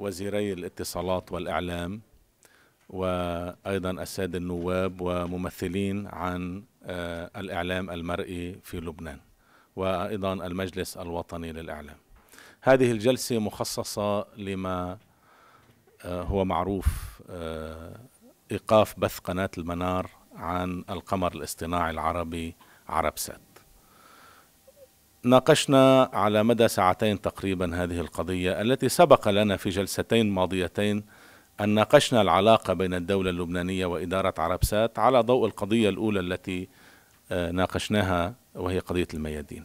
وزيري الاتصالات والإعلام وأيضا السادة النواب وممثلين عن آه، الإعلام المرئي في لبنان وأيضا المجلس الوطني للإعلام هذه الجلسة مخصصة لما آه، هو معروف آه، إيقاف بث قناة المنار عن القمر الاصطناعي العربي عربسات ناقشنا على مدى ساعتين تقريبا هذه القضية التي سبق لنا في جلستين ماضيتين أن ناقشنا العلاقة بين الدولة اللبنانية وإدارة عربسات على ضوء القضية الأولى التي آه، ناقشناها وهي قضية الميادين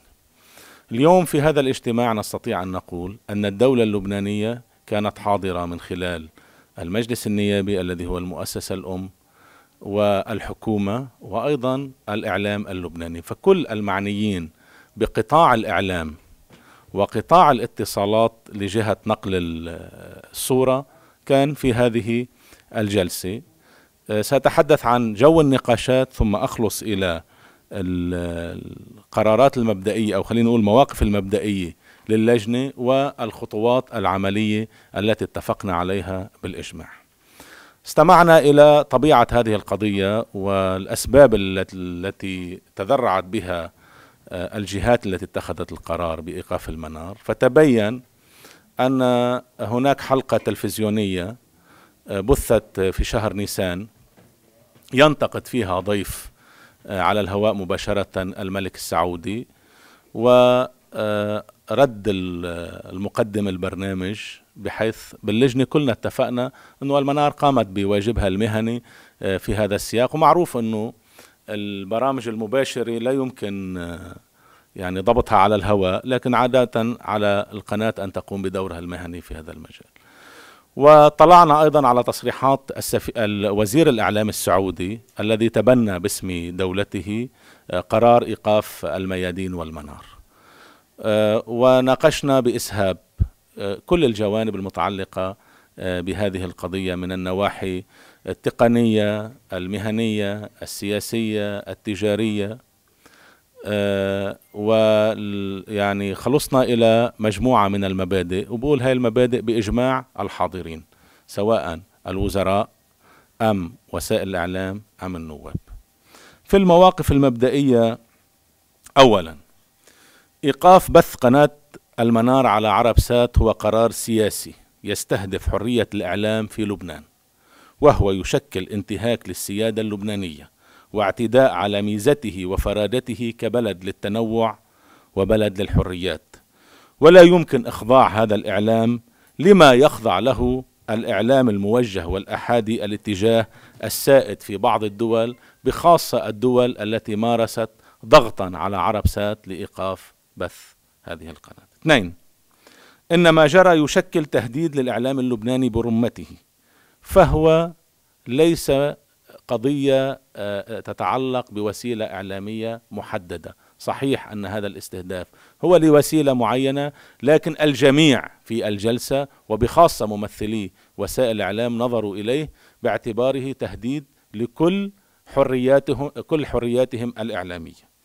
اليوم في هذا الاجتماع نستطيع أن نقول أن الدولة اللبنانية كانت حاضرة من خلال المجلس النيابي الذي هو المؤسسة الأم والحكومة وأيضا الإعلام اللبناني فكل المعنيين بقطاع الإعلام وقطاع الاتصالات لجهة نقل الصورة كان في هذه الجلسة آه، سأتحدث عن جو النقاشات ثم أخلص إلى القرارات المبدئية أو خلينا نقول المواقف المبدئية للجنة والخطوات العملية التي اتفقنا عليها بالإجماع استمعنا إلى طبيعة هذه القضية والأسباب التي تذرعت بها آه، الجهات التي اتخذت القرار بايقاف المنار فتبين ان هناك حلقه تلفزيونيه آه، بثت في شهر نيسان ينتقد فيها ضيف آه، على الهواء مباشره الملك السعودي ورد المقدم البرنامج بحيث باللجنة كلنا اتفقنا أنه المنار قامت بواجبها المهني في هذا السياق ومعروف أنه البرامج المباشرة لا يمكن آه، يعني ضبطها على الهواء لكن عادة على القناة أن تقوم بدورها المهني في هذا المجال وطلعنا أيضا على تصريحات السف... وزير الإعلام السعودي الذي تبنى باسم دولته آه، قرار إيقاف الميادين والمنار آه، وناقشنا بإسهاب كل الجوانب المتعلقة بهذه القضية من النواحي التقنيه المهنيه السياسيه التجاريه آه، ويعني خلصنا الى مجموعه من المبادئ وبقول هاي المبادئ باجماع الحاضرين سواء الوزراء ام وسائل الاعلام ام النواب في المواقف المبدئيه اولا ايقاف بث قناه المنار على عرب سات هو قرار سياسي يستهدف حريه الاعلام في لبنان وهو يشكل انتهاك للسيادة اللبنانية واعتداء على ميزته وفرادته كبلد للتنوع وبلد للحريات ولا يمكن إخضاع هذا الإعلام لما يخضع له الإعلام الموجه والأحادي الاتجاه السائد في بعض الدول بخاصة الدول التي مارست ضغطا على عرب سات لإيقاف بث هذه القناة اثنين إن ما جرى يشكل تهديد للإعلام اللبناني برمته فهو ليس قضية آه، آه، تتعلق بوسيلة إعلامية محددة صحيح أن هذا الاستهداف هو لوسيلة معينة لكن الجميع في الجلسة وبخاصة ممثلي وسائل الإعلام نظروا إليه باعتباره تهديد لكل حرياتهم كل حرياتهم الإعلامية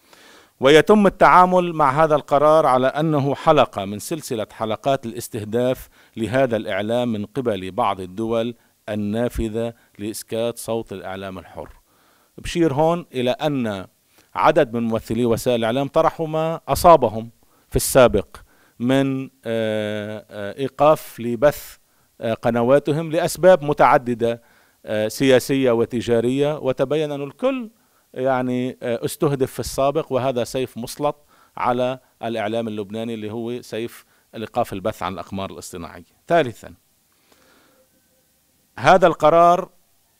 ويتم التعامل مع هذا القرار على أنه حلقة من سلسلة حلقات الاستهداف لهذا الإعلام من قبل بعض الدول النافذة لإسكات صوت الإعلام الحر بشير هون إلى أن عدد من ممثلي وسائل الإعلام طرحوا ما أصابهم في السابق من آه، آه، إيقاف لبث آه، قنواتهم لأسباب متعددة سياسية وتجارية وتبين أن الكل يعني استهدف في السابق وهذا سيف مسلط على الإعلام اللبناني اللي هو سيف الإيقاف البث عن الأقمار الاصطناعية ثالثا هذا القرار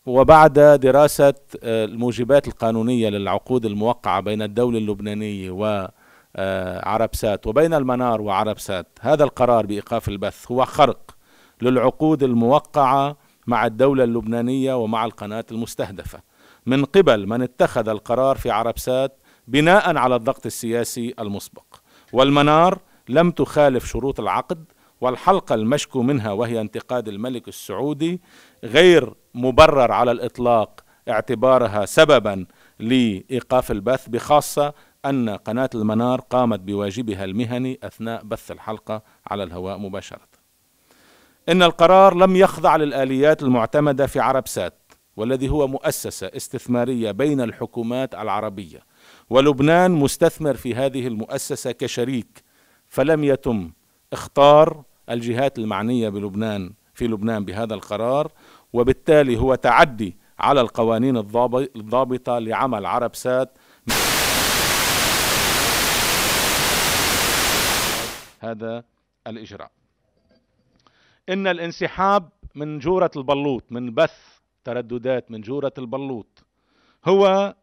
وبعد دراسة آه، الموجبات القانونية للعقود الموقعة بين الدولة اللبنانية وعربسات آه، وبين المنار وعربسات هذا القرار بإيقاف البث هو خرق للعقود الموقعة مع الدولة اللبنانية ومع القناة المستهدفة من قبل من اتخذ القرار في عربسات بناء على الضغط السياسي المسبق والمنار لم تخالف شروط العقد والحلقة المشكو منها وهي انتقاد الملك السعودي غير مبرر على الإطلاق اعتبارها سببا لإيقاف البث بخاصة أن قناة المنار قامت بواجبها المهني أثناء بث الحلقة على الهواء مباشرة إن القرار لم يخضع للآليات المعتمدة في عربسات والذي هو مؤسسة استثمارية بين الحكومات العربية ولبنان مستثمر في هذه المؤسسة كشريك فلم يتم اختار الجهات المعنية بلبنان في لبنان بهذا القرار وبالتالي هو تعدي على القوانين الضابطة لعمل عرب سات هذا الإجراء إن الانسحاب من جورة البلوط من بث ترددات من جورة البلوط هو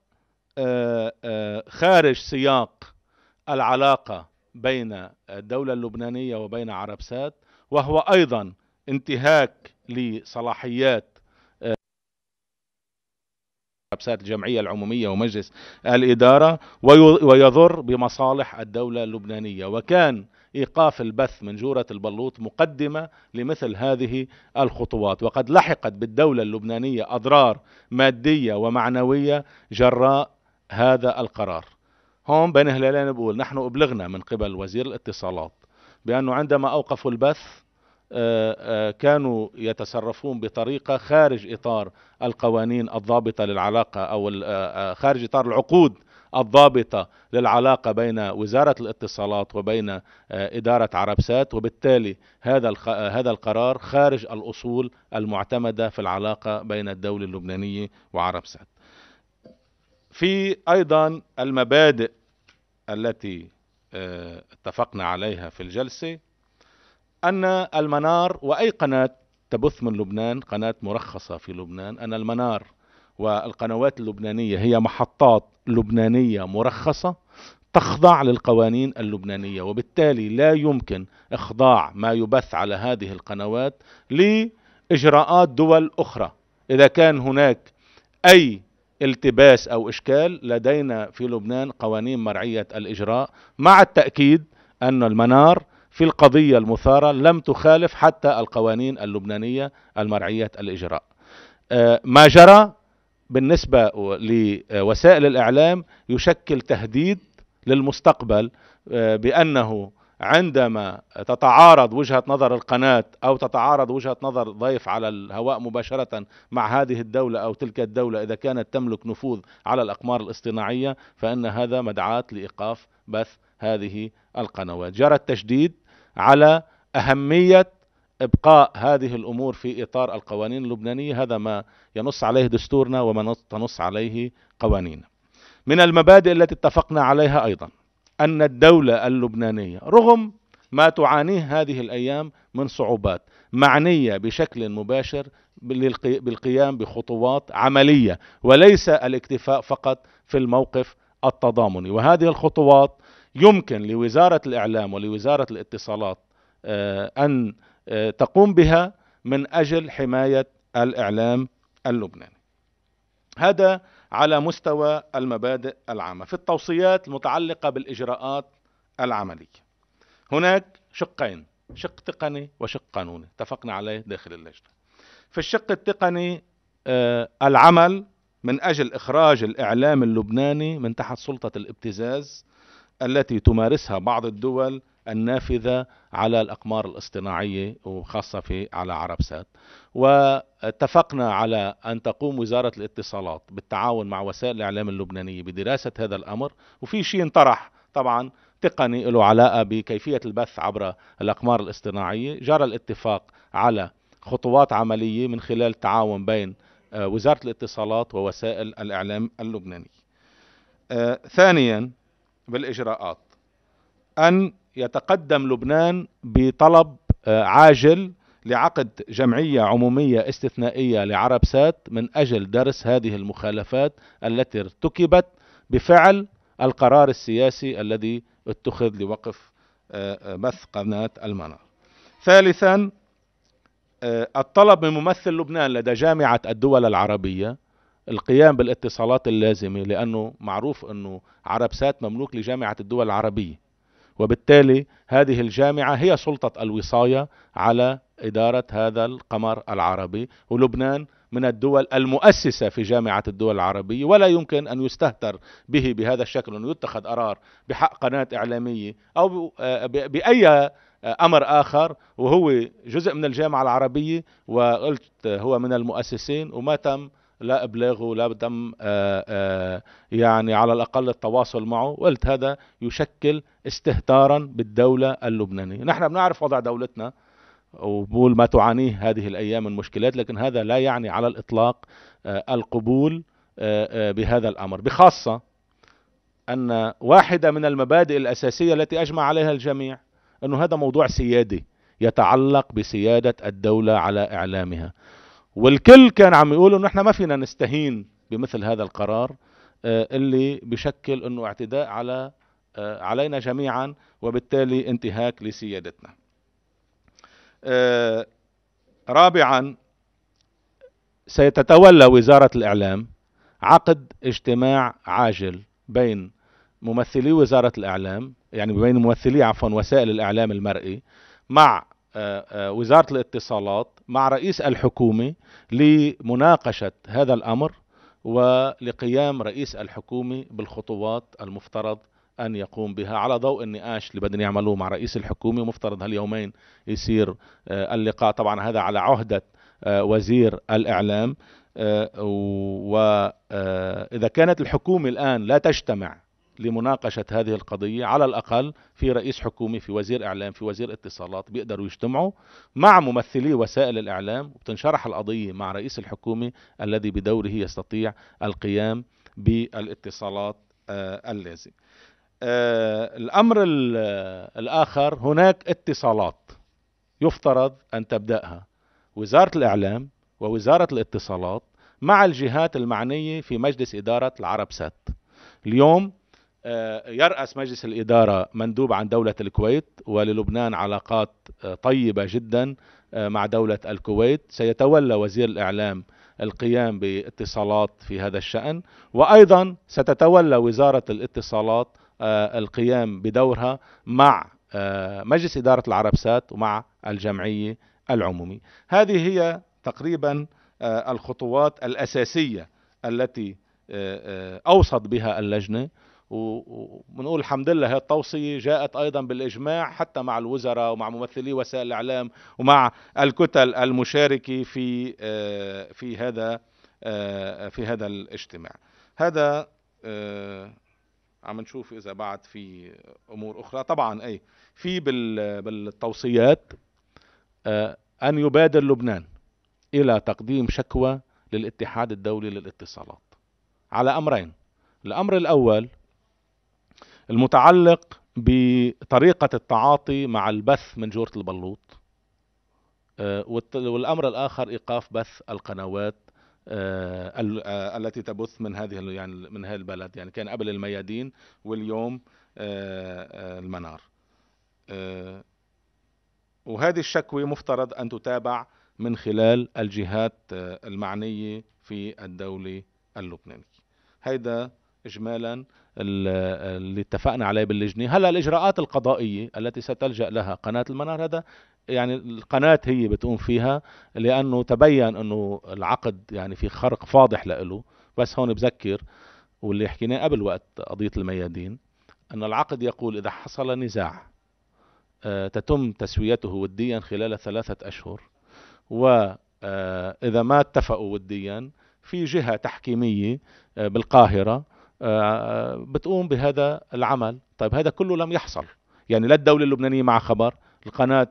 آه، آه، خارج سياق العلاقة بين الدولة اللبنانية وبين عربسات وهو أيضا انتهاك لصلاحيات آه، عربسات الجمعية العمومية ومجلس الإدارة ويضر بمصالح الدولة اللبنانية وكان إيقاف البث من جورة البلوط مقدمة لمثل هذه الخطوات وقد لحقت بالدولة اللبنانية أضرار مادية ومعنوية جراء هذا القرار هون بين هلالين بقول نحن أبلغنا من قبل وزير الاتصالات بأنه عندما أوقفوا البث آه، آه، كانوا يتصرفون بطريقة خارج إطار القوانين الضابطة للعلاقة أو آه، خارج إطار العقود الضابطة للعلاقة بين وزارة الاتصالات وبين إدارة عربسات وبالتالي هذا هذا القرار خارج الأصول المعتمدة في العلاقة بين الدولة اللبنانية وعربسات في ايضا المبادئ التي آه، اتفقنا عليها في الجلسه ان المنار واي قناه تبث من لبنان قناه مرخصه في لبنان ان المنار والقنوات اللبنانيه هي محطات لبنانيه مرخصه تخضع للقوانين اللبنانيه وبالتالي لا يمكن اخضاع ما يبث على هذه القنوات لاجراءات دول اخرى اذا كان هناك اي التباس او اشكال لدينا في لبنان قوانين مرعيه الاجراء مع التاكيد ان المنار في القضيه المثاره لم تخالف حتى القوانين اللبنانيه المرعيه الاجراء. آه، ما جرى بالنسبه لوسائل الاعلام يشكل تهديد للمستقبل آه، بانه عندما تتعارض وجهة نظر القناة أو تتعارض وجهة نظر ضيف على الهواء مباشرة مع هذه الدولة أو تلك الدولة إذا كانت تملك نفوذ على الأقمار الاصطناعية فإن هذا مدعاة لإيقاف بث هذه القنوات جرى التشديد على أهمية ابقاء هذه الامور في اطار القوانين اللبنانيه هذا ما ينص عليه دستورنا وما تنص عليه قوانيننا. من المبادئ التي اتفقنا عليها ايضا أن الدولة اللبنانية رغم ما تعانيه هذه الأيام من صعوبات معنية بشكل مباشر بالقيام بخطوات عملية وليس الاكتفاء فقط في الموقف التضامني وهذه الخطوات يمكن لوزارة الإعلام ولوزارة الاتصالات آه، أن آه، تقوم بها من أجل حماية الإعلام اللبناني هذا على مستوى المبادئ العامة في التوصيات المتعلقة بالإجراءات العملية هناك شقين شق تقني وشق قانوني اتفقنا عليه داخل اللجنة في الشق التقني آه العمل من أجل إخراج الإعلام اللبناني من تحت سلطة الابتزاز التي تمارسها بعض الدول النافذة على الأقمار الاصطناعية وخاصة في على عرب سات واتفقنا على أن تقوم وزارة الاتصالات بالتعاون مع وسائل الإعلام اللبنانية بدراسة هذا الأمر وفي شيء انطرح طبعا تقني له علاقة بكيفية البث عبر الأقمار الاصطناعية جرى الاتفاق على خطوات عملية من خلال تعاون بين آه، وزارة الاتصالات ووسائل الإعلام اللبنانية آه، ثانيا بالإجراءات أن يتقدم لبنان بطلب آه، عاجل لعقد جمعية عمومية استثنائية لعرب سات من أجل درس هذه المخالفات التي ارتكبت بفعل القرار السياسي الذي اتخذ لوقف بث آه، آه، قناة المنار ثالثا الطلب من ممثل لبنان لدى جامعة الدول العربية القيام بالاتصالات اللازمة لأنه معروف أنه عرب سات مملوك لجامعة الدول العربية وبالتالي هذه الجامعة هي سلطة الوصاية على إدارة هذا القمر العربي ولبنان من الدول المؤسسة في جامعة الدول العربية ولا يمكن أن يستهتر به بهذا الشكل أن يتخذ قرار بحق قناة إعلامية أو آه، بأي آه، امر اخر وهو جزء من الجامعه العربيه وقلت هو من المؤسسين وما تم لا ابلاغه لا تم آه، آه، يعني على الاقل التواصل معه قلت هذا يشكل استهتارا بالدوله اللبنانيه نحن بنعرف وضع دولتنا وبقول ما تعانيه هذه الايام من مشكلات لكن هذا لا يعني على الاطلاق آه، القبول بهذا الامر بخاصه ان واحده من المبادئ الاساسيه التي اجمع عليها الجميع انه هذا موضوع سيادي يتعلق بسياده الدوله على اعلامها والكل كان عم يقول انه احنا ما فينا نستهين بمثل هذا القرار آه، اللي بشكل انه اعتداء على آه، علينا جميعا وبالتالي انتهاك لسيادتنا آه، رابعا سيتتولى وزارة الإعلام عقد اجتماع عاجل بين ممثلي وزارة الإعلام يعني بين ممثلي عفوا وسائل الإعلام المرئي مع آه، آه، وزارة الاتصالات مع رئيس الحكومة لمناقشة هذا الأمر ولقيام رئيس الحكومة بالخطوات المفترض أن يقوم بها على ضوء النقاش اللي بدنا يعملوه مع رئيس الحكومة مفترض هاليومين يصير آه، اللقاء طبعا هذا على عهدة وزير الإعلام وإذا كانت الحكومة الآن لا تجتمع لمناقشة هذه القضية على الأقل في رئيس حكومي في وزير إعلام في وزير اتصالات بيقدروا يجتمعوا مع ممثلي وسائل الإعلام وتنشرح القضية مع رئيس الحكومة الذي بدوره يستطيع القيام بالاتصالات آه، اللازم آه، الأمر الآخر هناك اتصالات يفترض أن تبدأها وزارة الإعلام ووزارة الاتصالات مع الجهات المعنية في مجلس إدارة العرب سات اليوم آه، يرأس مجلس الإدارة مندوب عن دولة الكويت وللبنان علاقات آه، طيبة جدا آه، مع دولة الكويت سيتولى وزير الإعلام القيام باتصالات في هذا الشأن وأيضا ستتولى وزارة الاتصالات القيام بدورها مع مجلس إدارة العربسات ومع الجمعية العمومي هذه هي تقريبا الخطوات الأساسية التي أوصت بها اللجنة وبنقول الحمد لله هي التوصية جاءت أيضا بالإجماع حتى مع الوزراء ومع ممثلي وسائل الإعلام ومع الكتل المشاركة في آه، في هذا آه، في هذا الاجتماع هذا آه، عم نشوف إذا بعد في أمور أخرى طبعا أي في بالتوصيات أن يبادر لبنان إلى تقديم شكوى للاتحاد الدولي للاتصالات على أمرين الأمر الأول المتعلق بطريقة التعاطي مع البث من جورة البلوط آه، والأمر الآخر إيقاف بث القنوات آه، آه، التي تبث من هذه يعني من هذه البلد يعني كان قبل الميادين واليوم المنار وهذه الشكوى مفترض أن تتابع من خلال الجهات المعنية في الدولة اللبنانية هيدا اجمالا اللي اتفقنا عليه باللجنه هلا الاجراءات القضائيه التي ستلجا لها قناه المنار هذا يعني القناة هي بتقوم فيها لأنه تبين أنه العقد يعني في خرق فاضح لإله بس هون بذكر واللي حكيناه قبل وقت قضية الميادين أن العقد يقول إذا حصل نزاع آه، تتم تسويته وديا خلال ثلاثة أشهر وإذا آه، ما اتفقوا وديا في جهة تحكيمية آه، بالقاهرة آه، آه، بتقوم بهذا العمل طيب هذا كله لم يحصل يعني لا الدولة اللبنانية مع خبر القناة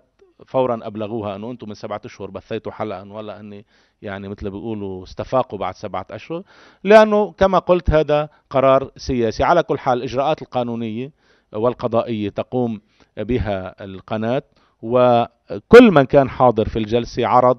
فورا ابلغوها انه انتم من سبعة اشهر بثيتوا حلقا ولا اني يعني مثل بيقولوا استفاقوا بعد سبعة اشهر لانه كما قلت هذا قرار سياسي على كل حال الاجراءات القانونية والقضائية تقوم بها القناة وكل من كان حاضر في الجلسة عرض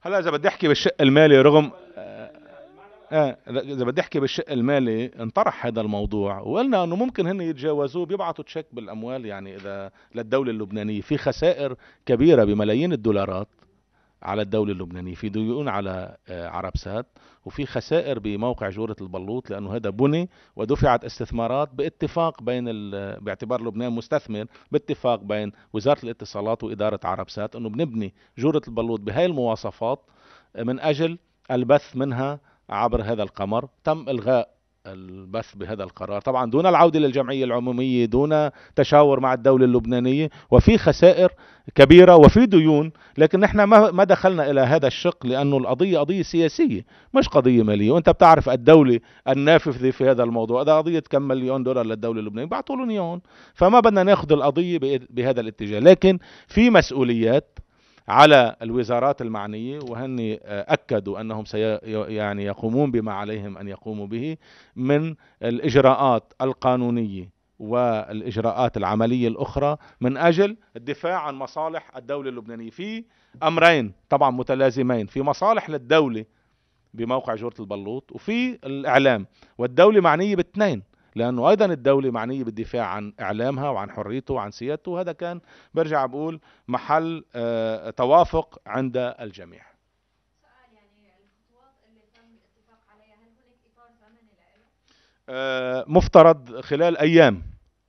هلا اذا بدي احكي بالشق المالي رغم آه، آه، اذا بدي احكي بالشق المالي انطرح هذا الموضوع وقلنا انه ممكن هن يتجاوزوه بيبعثوا تشيك بالاموال يعني اذا للدوله اللبنانيه في خسائر كبيره بملايين الدولارات على الدولة اللبنانية في ديون على آه، عرب سات وفي خسائر بموقع جورة البلوط لأنه هذا بني ودفعت استثمارات باتفاق بين باعتبار لبنان مستثمر باتفاق بين وزارة الاتصالات وإدارة عرب سات أنه بنبني جورة البلوط بهاي المواصفات من أجل البث منها عبر هذا القمر تم إلغاء البث بهذا القرار طبعا دون العودة للجمعية العمومية دون تشاور مع الدولة اللبنانية وفي خسائر كبيرة وفي ديون لكن نحن ما دخلنا إلى هذا الشق لأنه القضية قضية سياسية مش قضية مالية وانت بتعرف الدولة النافذة في هذا الموضوع اذا قضية كم مليون دولار للدولة اللبنانية بعتوا لهم فما بدنا ناخذ القضية بهذا الاتجاه لكن في مسؤوليات على الوزارات المعنية وهن آه، أكدوا أنهم سي يعني يقومون بما عليهم أن يقوموا به من الإجراءات القانونية والإجراءات العملية الأخرى من أجل الدفاع عن مصالح الدولة اللبنانية في أمرين طبعا متلازمين في مصالح للدولة بموقع جورة البلوط وفي الإعلام والدولة معنية باثنين لأنه أيضا الدولة معنية بالدفاع عن إعلامها وعن حريته وعن سيادته وهذا كان برجع بقول محل آه، توافق عند الجميع يعني آه، مفترض خلال أيام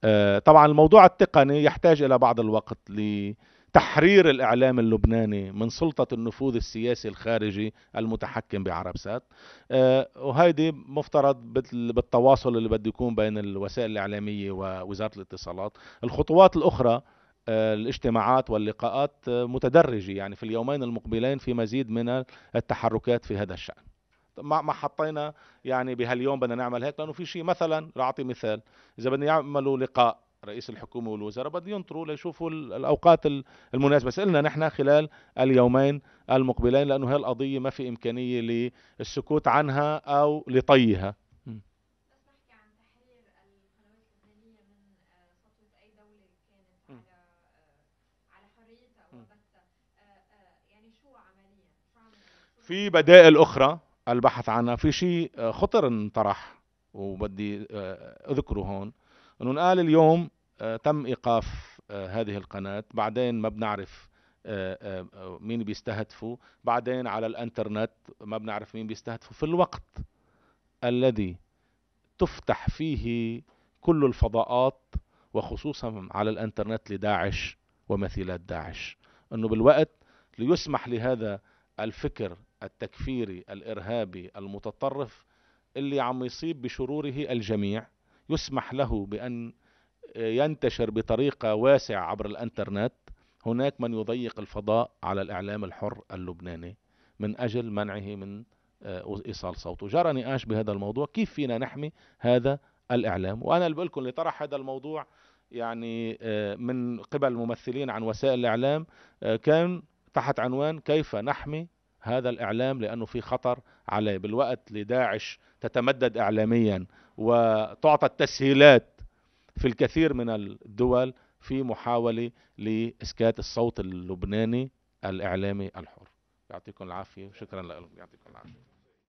آه، طبعا الموضوع التقني يحتاج إلى بعض الوقت لي تحرير الإعلام اللبناني من سلطة النفوذ السياسي الخارجي المتحكم بعربسات آه، وهيدي مفترض بالتواصل اللي بده يكون بين الوسائل الإعلامية ووزارة الاتصالات الخطوات الأخرى آه، الاجتماعات واللقاءات آه، متدرجة يعني في اليومين المقبلين في مزيد من التحركات في هذا الشأن ما ما حطينا يعني بهاليوم بدنا نعمل هيك لانه في شيء مثلا لاعطي مثال اذا بدنا يعملوا لقاء رئيس الحكومة والوزراء بده ينطروا ليشوفوا الأوقات المناسبة سألنا نحن خلال اليومين المقبلين لأنه هي القضية ما في إمكانية للسكوت عنها أو لطيها في بدائل أخرى البحث عنها في شيء آه، خطر انطرح وبدي آه، أذكره هون انه قال اليوم آه، تم ايقاف آه، هذه القناه بعدين ما بنعرف آه، مين بيستهدفوا بعدين على الانترنت ما بنعرف مين بيستهدفوا في الوقت الذي تفتح فيه كل الفضاءات وخصوصا على الانترنت لداعش ومثيلات داعش انه بالوقت ليسمح لهذا الفكر التكفيري الارهابي المتطرف اللي عم يصيب بشروره الجميع يسمح له بأن آه، ينتشر بطريقة واسعة عبر الانترنت هناك من يضيق الفضاء على الإعلام الحر اللبناني من أجل منعه من آه، إيصال صوته جرى نقاش بهذا الموضوع كيف فينا نحمي هذا الإعلام وأنا اللي بقول لكم اللي طرح هذا الموضوع يعني آه، من قبل ممثلين عن وسائل الإعلام كان تحت عنوان كيف نحمي هذا الإعلام لأنه في خطر عليه بالوقت لداعش تتمدد إعلاميا وتعطى التسهيلات في الكثير من الدول في محاولة لإسكات الصوت اللبناني الإعلامي الحر يعطيكم العافية وشكرا لكم يعطيكم العافية